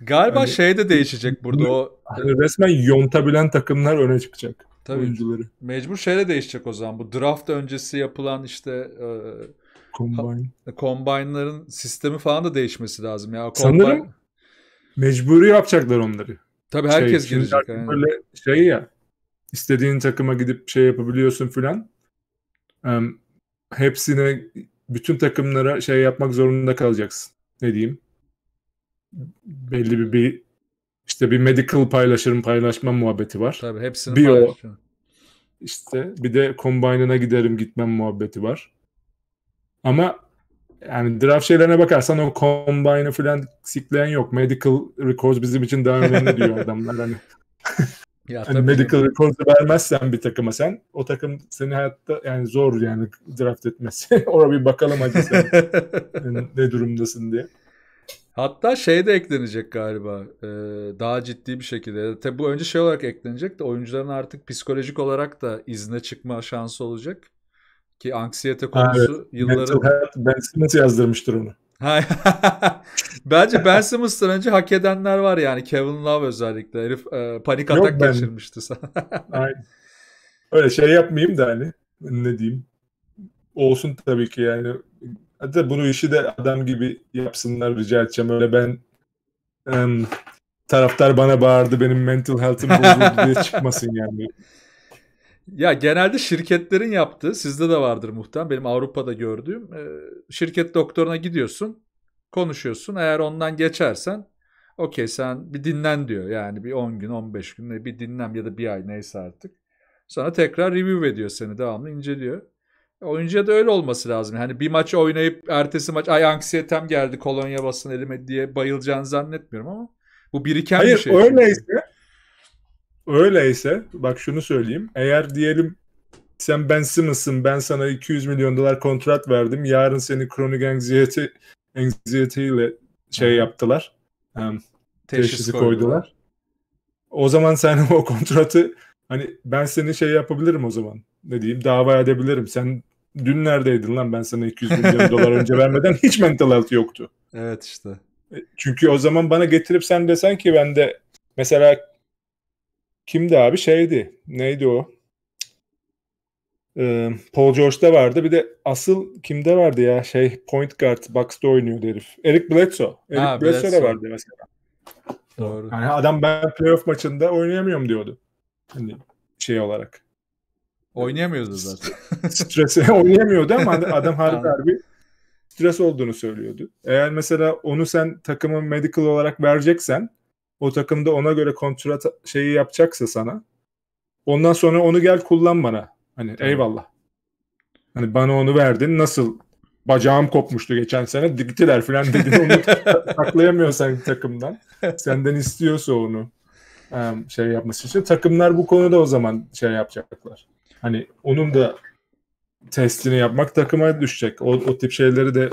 [SPEAKER 2] Galiba hani, şey de değişecek burada o. Hani resmen yontabilen takımlar öne çıkacak. Tabii. Oyuncuları.
[SPEAKER 1] Mecbur şeyle değişecek o zaman. Bu draft öncesi yapılan işte e, Combine. combine'ların sistemi falan da değişmesi lazım ya. Combine... Sanırım
[SPEAKER 2] mecburi yapacaklar onları. Tabii şey, herkes şey, girecek. Yani. Böyle şey ya istediğin takıma gidip şey yapabiliyorsun filan. Um, hepsine bütün takımlara şey yapmak zorunda kalacaksın. Ne diyeyim? belli bir, bir işte bir medical paylaşırım paylaşmam muhabbeti var. Tabii hepsini Bio, İşte bir de combine'ına giderim gitmem muhabbeti var. Ama yani draft şeylerine bakarsan o combine'ı falan sikleyen yok. Medical records bizim için daha önemli diyor adamlar. Hani Ya, hani medical records'u vermezsen bir takıma sen o takım seni hayatta yani zor yani draft etmesi. Oraya bir bakalım acı sen hani ne durumdasın diye. Hatta şey
[SPEAKER 1] de eklenecek galiba e, daha ciddi bir şekilde. Tabi bu önce şey olarak eklenecek de oyuncuların artık psikolojik olarak da izne çıkma şansı olacak. Ki anksiyete konusu evet. yılların...
[SPEAKER 2] Ben Simmons yazdırmıştır onu.
[SPEAKER 1] Bence Ben Simmons'tan önce hak edenler var yani. Kevin Love özellikle. Herif e, panik Yok, atak ben... geçirmişti sana.
[SPEAKER 2] Aynen. Öyle şey yapmayayım da hani ne diyeyim. Olsun tabii ki yani Hatta bunu işi de adam gibi yapsınlar rica edeceğim. Öyle ben um, taraftar bana bağırdı benim mental healthim bozuldu diye çıkmasın yani.
[SPEAKER 1] Ya genelde şirketlerin yaptığı, sizde de vardır muhtemelen benim Avrupa'da gördüğüm. E, şirket doktoruna gidiyorsun, konuşuyorsun. Eğer ondan geçersen okey sen bir dinlen diyor. Yani bir 10 gün, 15 gün bir dinlen ya da bir ay neyse artık. Sonra tekrar review ediyor seni devamlı inceliyor. Oyuncuya da öyle olması lazım. Hani bir maç oynayıp ertesi maç ay anksiyetem geldi kolonya basın elime diye bayılacağını zannetmiyorum ama
[SPEAKER 2] bu biriken Hayır, bir şey. Hayır öyleyse çünkü. öyleyse bak şunu söyleyeyim. Eğer diyelim sen Ben Simmons'ın ben sana 200 milyon dolar kontrat verdim. Yarın seni kronik anksiyete anksiyeteyle şey hmm. yaptılar. Um, teşhisi, teşhisi koydular. koydular. O zaman sen o kontratı hani ben seni şey yapabilirim o zaman ne diyeyim dava edebilirim. Sen dün neredeydin lan ben sana 200 milyon dolar önce vermeden hiç mental health yoktu. Evet işte. E, çünkü o zaman bana getirip sen desen ki ben de mesela kimdi abi şeydi neydi o ee, Paul George'da vardı bir de asıl kimde vardı ya şey point guard box'ta oynuyordu herif Eric Bledsoe Eric ha, Bledsoe, Bledsoe vardı mesela Doğru. Yani adam ben playoff maçında oynayamıyorum diyordu. Hani şey olarak. Oynayamıyordu zaten. Strese oynayamıyordu ama adam harika bir stres olduğunu söylüyordu. Eğer mesela onu sen takımın medical olarak vereceksen o takımda ona göre kontrat şeyi yapacaksa sana ondan sonra onu gel kullan bana. Hani Tabii. eyvallah. Hani bana onu verdin nasıl bacağım kopmuştu geçen sene diktiler falan dedi. Onu saklayamıyorsan takımdan. Senden istiyorsa onu şey yapması için. Takımlar bu konuda o zaman şey yapacaklar hani onun da testini yapmak takıma düşecek. O, o tip şeyleri de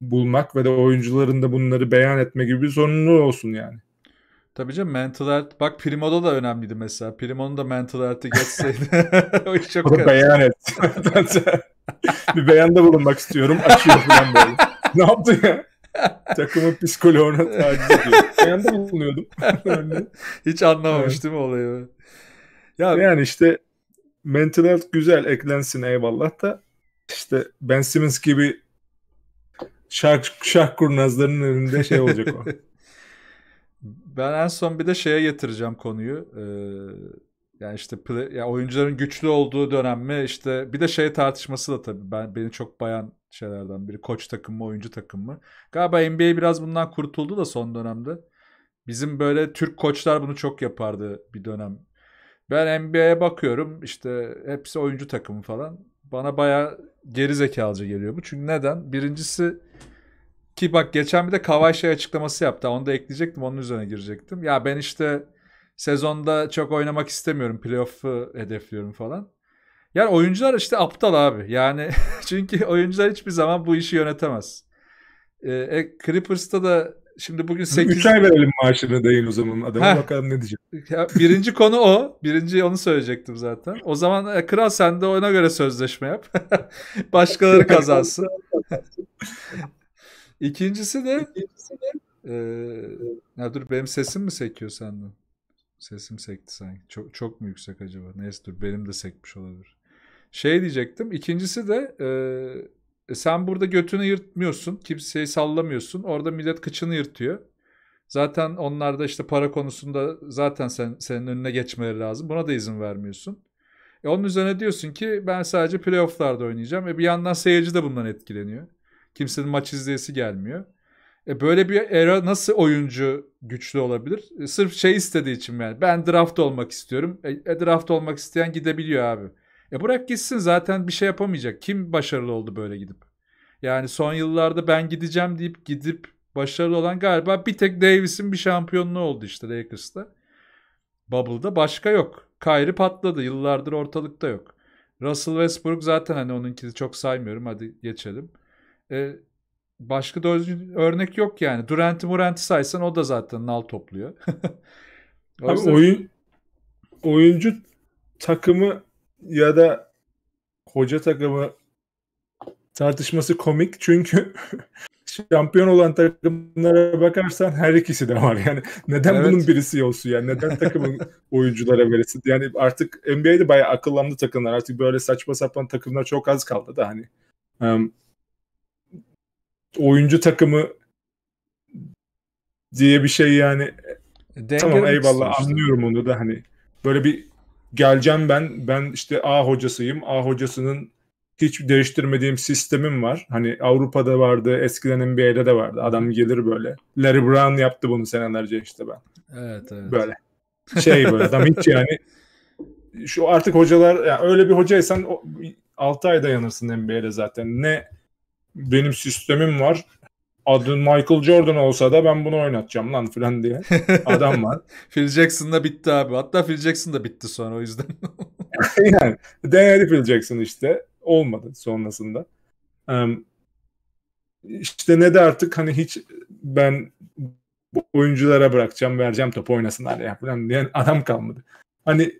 [SPEAKER 2] bulmak ve de oyuncuların da bunları beyan etme gibi bir zorunluluğu olsun yani.
[SPEAKER 1] Tabii canım mental art. Bak Primo'da da önemliydi mesela. Primo'nun da mental art'ı
[SPEAKER 2] geçseydi.
[SPEAKER 1] o iş çok Onu beyan et.
[SPEAKER 2] bir beyanda bulunmak istiyorum. Açıyor falan böyle. ne yaptın ya? Takımın psikoloğuna taciz ediyor. Beyanda bulunuyordum. Hiç anlamamış evet. değil mi olayı? Ya, yani işte mental health güzel eklensin eyvallah da işte Ben Simmons gibi şak şark kurnazlarının önünde şey olacak o.
[SPEAKER 1] ben en son bir de şeye getireceğim konuyu. Ee, yani işte play, yani oyuncuların güçlü olduğu dönem mi işte bir de şey tartışması da tabii ben beni çok bayan şeylerden biri koç takım mı oyuncu takım mı. Galiba NBA biraz bundan kurtuldu da son dönemde. Bizim böyle Türk koçlar bunu çok yapardı bir dönem ben NBA'ye bakıyorum işte hepsi oyuncu takımı falan. Bana baya geri zekalıca geliyor bu. Çünkü neden? Birincisi ki bak geçen bir de Kavai şey açıklaması yaptı. Onu da ekleyecektim. Onun üzerine girecektim. Ya ben işte sezonda çok oynamak istemiyorum. Playoff'u hedefliyorum falan. Yani oyuncular işte aptal abi. Yani çünkü oyuncular hiçbir zaman bu işi yönetemez. Ee, e, Clippers'ta da Şimdi bugün 8... 3 ay verelim
[SPEAKER 2] maaşını deyin o zaman adama Heh. bakalım ne diyecek.
[SPEAKER 1] Ya birinci konu o. Birinci onu söyleyecektim zaten. O zaman e, kral sen de ona göre sözleşme yap. Başkaları kazansın. İkincisi de, İkincisi de e, ya dur benim sesim mi sekiyor senden? Sesim sekti sanki. Çok, çok mu yüksek acaba? Neyse dur benim de sekmiş olabilir. Şey diyecektim. İkincisi de e, e sen burada götünü yırtmıyorsun. Kimseyi sallamıyorsun. Orada millet kıçını yırtıyor. Zaten onlar da işte para konusunda zaten sen, senin önüne geçmeleri lazım. Buna da izin vermiyorsun. E onun üzerine diyorsun ki ben sadece playofflarda oynayacağım. E bir yandan seyirci de bundan etkileniyor. Kimsenin maç izleyesi gelmiyor. E böyle bir era nasıl oyuncu güçlü olabilir? E sırf şey istediği için yani. Ben draft olmak istiyorum. E, e draft olmak isteyen gidebiliyor abi. E bırak gitsin zaten bir şey yapamayacak. Kim başarılı oldu böyle gidip? Yani son yıllarda ben gideceğim deyip gidip başarılı olan galiba bir tek Davis'in bir şampiyonluğu oldu işte Lakers'ta. Bubble'da başka yok. Kyrie patladı. Yıllardır ortalıkta yok. Russell Westbrook zaten hani onunkini çok saymıyorum. Hadi geçelim. E, başka da örnek yok yani. Durant'i Murant'i saysan o da zaten nal topluyor. Abi oyun,
[SPEAKER 2] oyuncu takımı ya da hoca takımı tartışması komik çünkü şampiyon olan takımlara bakarsan her ikisi de var. Yani neden evet. bunun birisi olsun yani neden takımın oyunculara verilsin? Yani artık NBA'de bayağı akıllandı takımlar. Artık böyle saçma sapan takımlar çok az kaldı da hani. Um, oyuncu takımı diye bir şey yani e, Denge tamam eyvallah sonuçta. anlıyorum onu da hani böyle bir geleceğim ben ben işte A hocasıyım. A hocasının hiç değiştirmediğim sistemim var. Hani Avrupa'da vardı, eskiden NBA'de de vardı. Adam gelir böyle. Larry Brown yaptı bunu senelerce işte ben. Evet, evet. Böyle. Şey böyle adam hiç yani şu artık hocalar yani öyle bir hocaysan 6 ay dayanırsın NBA'de zaten. Ne benim sistemim var adın Michael Jordan olsa da ben bunu oynatacağım lan filan diye adam
[SPEAKER 1] var. Phil Jackson da bitti abi. Hatta Phil Jackson da bitti sonra o yüzden.
[SPEAKER 2] yani denedi Phil Jackson işte. Olmadı sonrasında. Um, işte ne de artık hani hiç ben oyunculara bırakacağım vereceğim top oynasınlar ya falan diyen adam kalmadı. Hani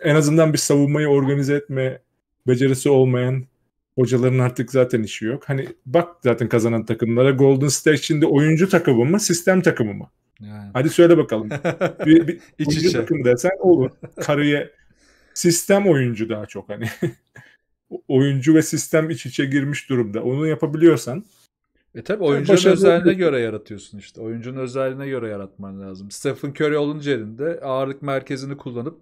[SPEAKER 2] en azından bir savunmayı organize etme becerisi olmayan Hocaların artık zaten işi yok. Hani bak zaten kazanan takımlara Golden State şimdi oyuncu takımı mı sistem takımı mı? Yani. Hadi söyle bakalım. bir, bir İç oyuncu içe. takım desen olur. Kariye sistem oyuncu daha çok hani. oyuncu ve sistem iç içe girmiş durumda. Onu yapabiliyorsan e tabi oyuncunun özelliğine göre
[SPEAKER 1] yaratıyorsun işte. Oyuncunun özelliğine göre yaratman lazım. Stephen Curry olunca elinde ağırlık merkezini kullanıp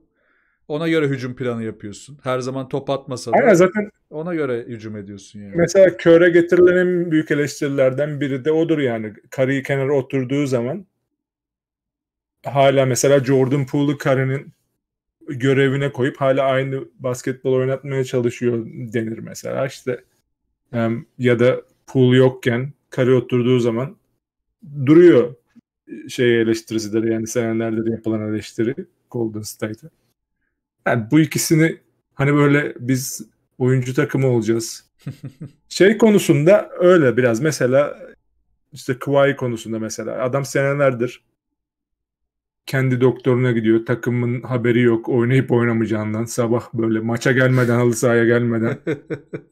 [SPEAKER 1] ona göre hücum planı yapıyorsun. Her zaman top atmasa da zaten ona göre hücum ediyorsun yani.
[SPEAKER 2] Mesela köre getirilen en büyük eleştirilerden biri de odur yani. Kariyi kenara oturduğu zaman hala mesela Jordan Poole'u Kari'nin görevine koyup hala aynı basketbol oynatmaya çalışıyor denir mesela. İşte ya da Poole yokken Kari oturduğu zaman duruyor şey eleştirisidir yani senelerdir yapılan eleştiri Golden State'e. Yani bu ikisini hani böyle biz oyuncu takımı olacağız. şey konusunda öyle biraz mesela işte Kawhi konusunda mesela adam senelerdir kendi doktoruna gidiyor. Takımın haberi yok oynayıp oynamayacağından. Sabah böyle maça gelmeden, halı sahaya gelmeden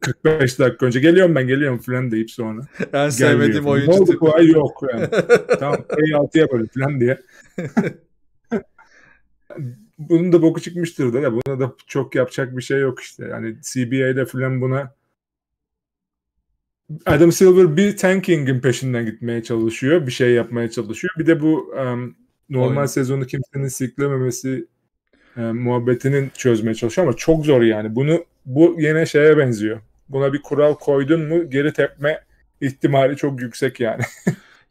[SPEAKER 2] 45 dakika önce geliyorum ben geliyorum falan deyip sonra. En sevmediğim oyuncu ne oldu, tipi. yok yani. tamam P6'ya böyle falan diye bunun da boku çıkmıştır da ya, buna da çok yapacak bir şey yok işte. Yani CBA'de falan buna Adam Silver bir tanking'in peşinden gitmeye çalışıyor. Bir şey yapmaya çalışıyor. Bir de bu um, normal Oyun. sezonu kimsenin siklememesi um, muhabbetinin çözmeye çalışıyor ama çok zor yani. Bunu bu yine şeye benziyor. Buna bir kural koydun mu geri tepme ihtimali çok yüksek yani.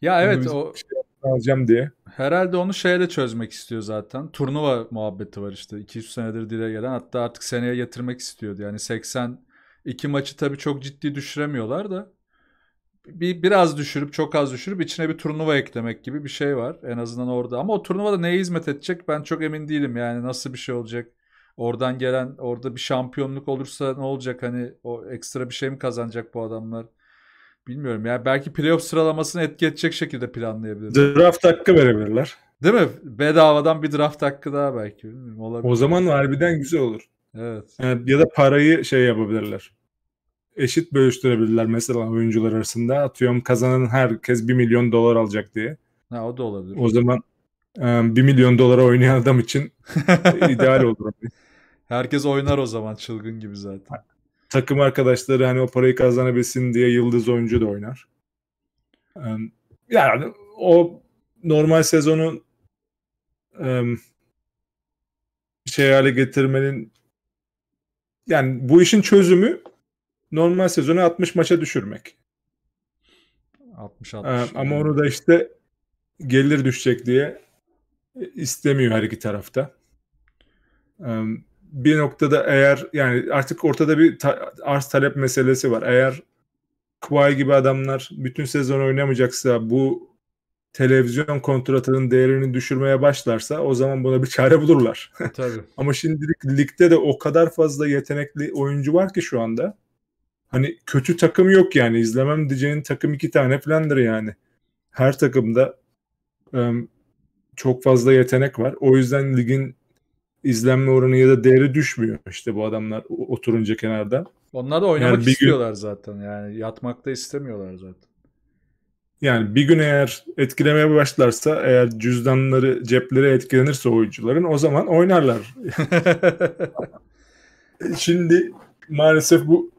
[SPEAKER 2] Ya evet o şey alacağım diye.
[SPEAKER 1] Herhalde onu şeyle çözmek istiyor zaten. Turnuva muhabbeti var işte. 200 senedir dile gelen. Hatta artık seneye getirmek istiyordu. Yani 82 maçı tabii çok ciddi düşüremiyorlar da bir biraz düşürüp çok az düşürüp içine bir turnuva eklemek gibi bir şey var en azından orada. Ama o turnuva da neye hizmet edecek ben çok emin değilim yani nasıl bir şey olacak. Oradan gelen orada bir şampiyonluk olursa ne olacak hani o ekstra bir şey mi kazanacak bu adamlar? Bilmiyorum ya belki playoff sıralamasını etki edecek şekilde planlayabilirler. Draft hakkı
[SPEAKER 2] verebilirler.
[SPEAKER 1] Değil mi? Bedavadan bir draft hakkı daha belki. olabilir. O zaman
[SPEAKER 2] harbiden güzel olur. Evet. Yani ya da parayı şey yapabilirler. Eşit bölüştürebilirler mesela oyuncular arasında. Atıyorum kazanan herkes 1 milyon dolar alacak diye.
[SPEAKER 1] Ha o da olabilir. O
[SPEAKER 2] zaman 1 milyon dolara oynayan adam için ideal olur.
[SPEAKER 1] Herkes oynar o zaman çılgın gibi zaten
[SPEAKER 2] takım arkadaşları hani o parayı kazanabilsin diye yıldız oyuncu da oynar. Yani o normal sezonu şey hale getirmenin yani bu işin çözümü normal sezonu 60 maça düşürmek.
[SPEAKER 1] 60 60. Ama onu
[SPEAKER 2] da işte gelir düşecek diye istemiyor her iki tarafta bir noktada eğer yani artık ortada bir ta, arz talep meselesi var. Eğer Kuvay gibi adamlar bütün sezon oynamayacaksa bu televizyon kontratının değerini düşürmeye başlarsa o zaman buna bir çare bulurlar. Tabii. Ama şimdilik ligde de o kadar fazla yetenekli oyuncu var ki şu anda. Hani kötü takım yok yani. izlemem diyeceğin takım iki tane filandır yani. Her takımda um, çok fazla yetenek var. O yüzden ligin izlenme oranı ya da değeri düşmüyor işte bu adamlar oturunca kenarda. Onlar da oynamak yani istiyorlar
[SPEAKER 1] gün, zaten yani yatmak da istemiyorlar zaten.
[SPEAKER 2] Yani bir gün eğer etkilemeye başlarsa eğer cüzdanları cepleri etkilenirse oyuncuların o zaman oynarlar. Şimdi maalesef bu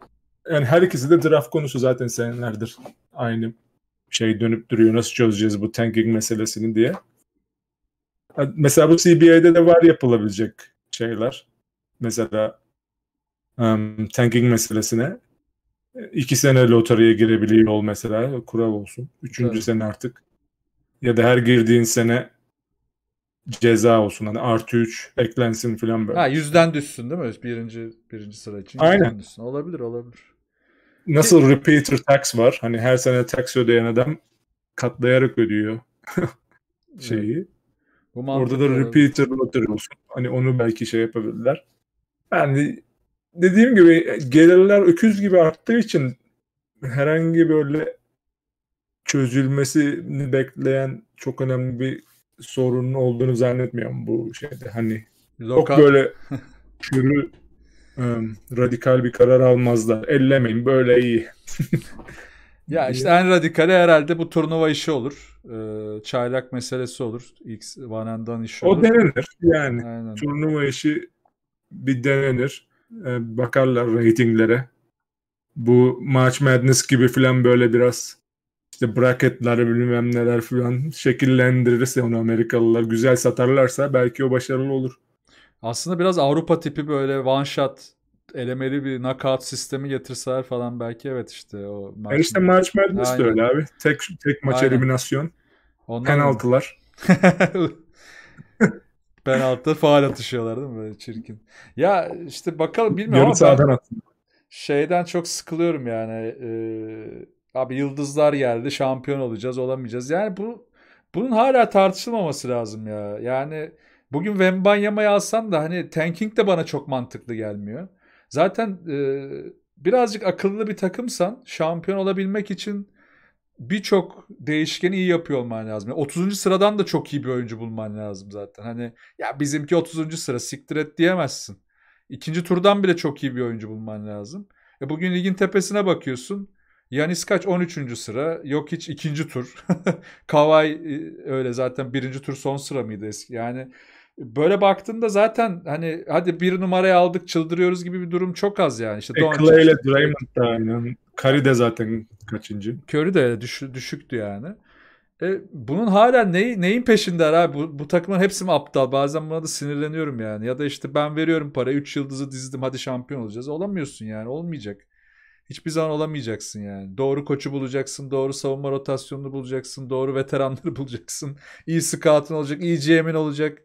[SPEAKER 2] yani herkesi de draft konusu zaten senelerdir aynı şey dönüp duruyor. Nasıl çözeceğiz bu tanking meselesini diye. Hani mesela bu CBA'de de var yapılabilecek şeyler. Mesela um, tanking meselesine iki sene lotaryaya girebiliyor ol mesela kural olsun. Üçüncü evet. sene artık ya da her girdiğin sene ceza olsun. Hani artı üç eklensin falan böyle. Ha
[SPEAKER 1] yüzden düşsün değil mi? Birinci, birinci sıra için. Aynen. Düşsün. Olabilir olabilir.
[SPEAKER 2] Nasıl e, repeater tax var. Hani her sene tax ödeyen adam katlayarak ödüyor şeyi. Evet. Bu mantıklı Orada da repeater oturuyorsun. Hani onu belki şey yapabilirler. Yani dediğim gibi e, gelirler öküz gibi arttığı için herhangi böyle çözülmesini bekleyen çok önemli bir sorunun olduğunu zannetmiyorum bu şeyde. Hani Lokal. çok böyle şürü radikal bir karar almazlar. Ellemeyin böyle iyi. ya işte
[SPEAKER 1] en radikali herhalde bu turnuva işi olur e, çaylak meselesi olur. İlk one and done işi olur. O
[SPEAKER 2] denenir yani. Aynen. Turnuva işi bir denenir. E, bakarlar reytinglere. Bu March Madness gibi filan böyle biraz işte bracketler bilmem neler filan şekillendirirse onu Amerikalılar güzel satarlarsa belki o başarılı olur.
[SPEAKER 1] Aslında biraz Avrupa tipi böyle one shot elemeli bir knockout sistemi getirseler falan belki evet işte o maç. Yani işte maç Madness de öyle
[SPEAKER 2] abi. Tek tek maç Aynen. eliminasyon. Ondan penaltılar.
[SPEAKER 1] Penaltı faal atışıyorlar değil mi böyle çirkin. Ya işte bakalım bilmiyorum Yarı sahadan attım. Şeyden çok sıkılıyorum yani. Ee, abi yıldızlar geldi şampiyon olacağız olamayacağız. Yani bu bunun hala tartışılmaması lazım ya. Yani Bugün Wembanyama'yı alsan da hani tanking de bana çok mantıklı gelmiyor. Zaten e, birazcık akıllı bir takımsan şampiyon olabilmek için birçok değişkeni iyi yapıyor olman lazım. Yani 30. sıradan da çok iyi bir oyuncu bulman lazım zaten. Hani ya bizimki 30. sıra siktir et diyemezsin. İkinci turdan bile çok iyi bir oyuncu bulman lazım. E bugün ligin tepesine bakıyorsun. Yanis kaç? 13. sıra. Yok hiç ikinci tur. Kavay e, öyle zaten birinci tur son sıra mıydı eski? Yani böyle baktığında zaten hani hadi bir numarayı aldık çıldırıyoruz gibi bir durum çok az yani. İşte e, Clay ile
[SPEAKER 2] Draymond da aynen. Curry de zaten
[SPEAKER 1] kaçıncı. Curry de düş, düşüktü yani. E, bunun hala ne, neyin peşinde abi? Bu, bu takımın hepsi mi aptal? Bazen buna da sinirleniyorum yani. Ya da işte ben veriyorum para 3 yıldızı dizdim hadi şampiyon olacağız. Olamıyorsun yani olmayacak. Hiçbir zaman olamayacaksın yani. Doğru koçu bulacaksın, doğru savunma rotasyonunu bulacaksın, doğru veteranları bulacaksın. İyi scout'un olacak, iyi GM'in olacak.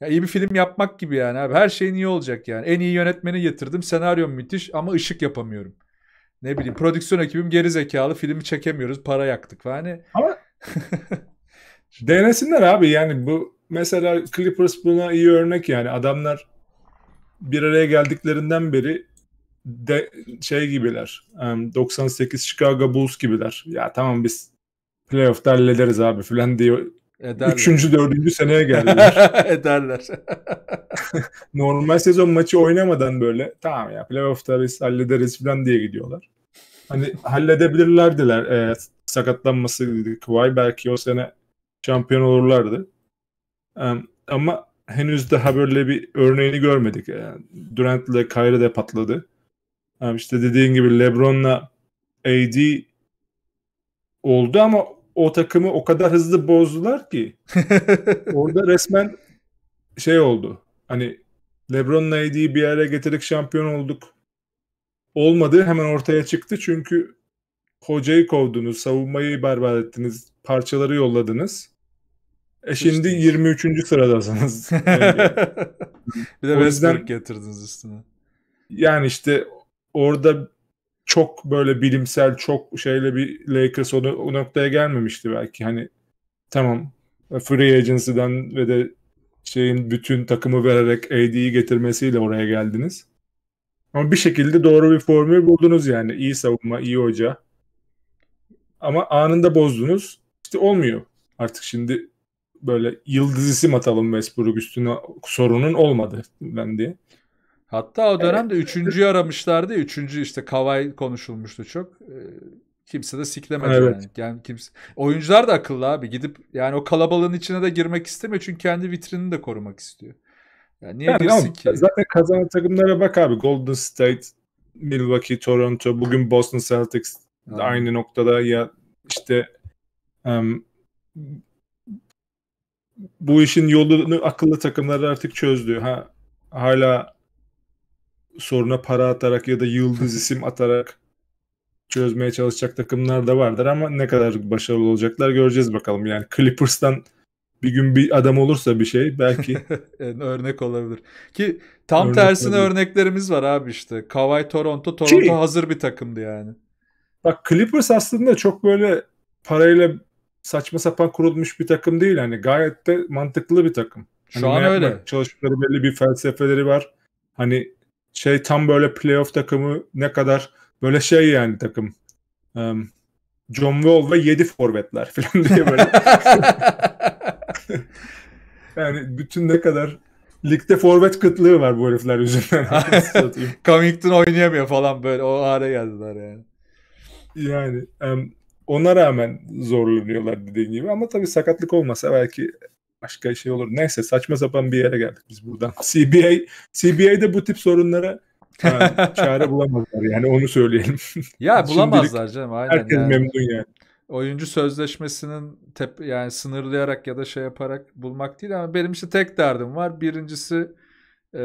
[SPEAKER 1] Ya iyi bir film yapmak gibi yani abi. Her şeyin iyi olacak yani. En iyi yönetmeni yatırdım Senaryom müthiş ama ışık yapamıyorum. Ne bileyim prodüksiyon ekibim geri
[SPEAKER 2] zekalı. Filmi çekemiyoruz. Para yaktık falan. Yani... Ama denesinler abi yani bu mesela Clippers buna iyi örnek yani. Adamlar bir araya geldiklerinden beri de şey gibiler. 98 Chicago Bulls gibiler. Ya tamam biz playoff'ta hallederiz abi filan diyor Ederler. Üçüncü, dördüncü seneye geldiler. Ederler. Normal sezon maçı oynamadan böyle tamam ya playoff'ta biz hallederiz falan diye gidiyorlar. Hani halledebilirlerdiler. E, sakatlanmasıydı Kıvay belki o sene şampiyon olurlardı. Um, ama henüz daha böyle bir örneğini görmedik. Durant e, Durant'le Kyrie de patladı. Yani işte dediğin gibi LeBron'la AD oldu ama o takımı o kadar hızlı bozdular ki orada resmen şey oldu. Hani LeBron'la AD'yi bir araya getirdik şampiyon olduk. Olmadı hemen ortaya çıktı çünkü hocayı kovdunuz, savunmayı berbat ettiniz, parçaları yolladınız. E şimdi işte. 23. sıradasınız. bir de Westbrook getirdiniz üstüne. Yani işte orada çok böyle bilimsel çok şeyle bir Lakers o, o noktaya gelmemişti belki hani tamam free agency'den ve de şeyin bütün takımı vererek AD'yi getirmesiyle oraya geldiniz. Ama bir şekilde doğru bir formül buldunuz yani. iyi savunma, iyi hoca. Ama anında bozdunuz. İşte olmuyor. Artık şimdi böyle yıldız isim atalım Westbrook üstüne sorunun olmadı bende. Hatta o dönemde evet. üçüncüyü aramışlardı. Üçüncü işte
[SPEAKER 1] Kavay konuşulmuştu çok. Ee, kimse de siklemedi evet. yani. yani kimse... Oyuncular da akıllı abi. Gidip yani o kalabalığın içine de girmek istemiyor. Çünkü kendi vitrinini de korumak istiyor. Yani niye yani girsin
[SPEAKER 2] ki? Zaten kazanan takımlara bak abi. Golden State, Milwaukee, Toronto, bugün Boston Celtics ha. aynı noktada ya işte um, bu işin yolunu akıllı takımlar artık çözdü. Ha hala soruna para atarak ya da yıldız isim atarak çözmeye çalışacak takımlar da vardır ama ne kadar başarılı olacaklar göreceğiz bakalım. Yani Clippers'tan bir gün bir adam olursa bir şey belki
[SPEAKER 1] örnek olabilir. Ki tam örnek tersine olabilir. örneklerimiz var abi işte. Kawhi Toronto, Toronto Ki, hazır bir takımdı yani.
[SPEAKER 2] Bak Clippers aslında çok böyle parayla saçma sapan kurulmuş bir takım değil hani gayet de mantıklı bir takım. Şu hani an öyle. Çalışmaları belli bir felsefeleri var. Hani şey tam böyle playoff takımı ne kadar böyle şey yani takım. Um, John Wall ve 7 forvetler falan diye böyle. yani bütün ne kadar ligde forvet kıtlığı var bu herifler yüzünden.
[SPEAKER 1] Covington oynayamıyor falan böyle o hale geldiler yani.
[SPEAKER 2] Yani um, ona rağmen zorlanıyorlar dediğin gibi ama tabii sakatlık olmasa belki başka şey olur. Neyse saçma sapan bir yere geldik biz buradan. CBA CBA'de bu tip sorunlara ha, çare bulamazlar yani onu söyleyelim. Ya bulamazlar canım aynen. Herkes yani. memnun yani.
[SPEAKER 1] Oyuncu sözleşmesinin tep yani sınırlayarak ya da şey yaparak bulmak değil ama benim işte tek derdim var. Birincisi e,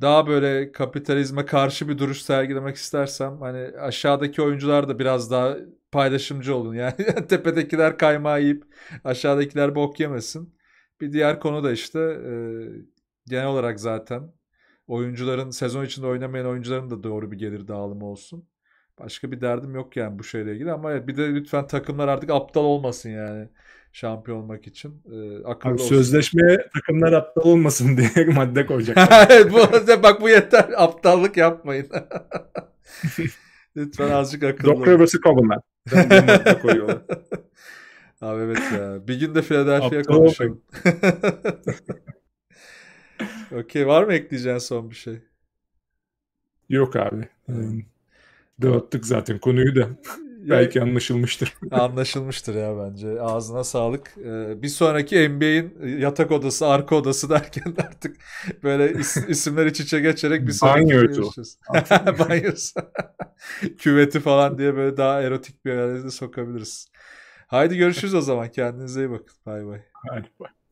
[SPEAKER 1] daha böyle kapitalizme karşı bir duruş sergilemek istersem hani aşağıdaki oyuncular da biraz daha paylaşımcı olun. Yani tepedekiler kaymağı yiyip aşağıdakiler bok yemesin. Bir diğer konu da işte e, genel olarak zaten oyuncuların sezon içinde oynamayan oyuncuların da doğru bir gelir dağılımı olsun. Başka bir derdim yok yani bu şeyle ilgili ama bir de lütfen takımlar artık aptal olmasın yani şampiyon olmak için.
[SPEAKER 2] E, akıllı Abi, olsun. sözleşmeye takımlar aptal olmasın diye madde koyacaklar. bu, bak
[SPEAKER 1] bu yeter aptallık yapmayın. Lütfen azıcık akıllı olun. Doc Rivers'ı Cobbin'den. koyuyorlar. Abi evet ya. Bir gün de Philadelphia konuşalım. Okey var mı ekleyeceğin son bir şey?
[SPEAKER 2] Yok abi. Dağıttık zaten konuyu da. Belki anlaşılmıştır.
[SPEAKER 1] anlaşılmıştır ya bence. Ağzına sağlık. Ee, bir sonraki NBA'in e, yatak odası, arka odası derken artık böyle isimler iç içe geçerek bir sonraki görüşeceğiz. Banyosu. Küveti falan diye böyle daha erotik bir yerlere sokabiliriz. Haydi görüşürüz o zaman. Kendinize iyi bakın. Bay bay.
[SPEAKER 2] Hadi bay.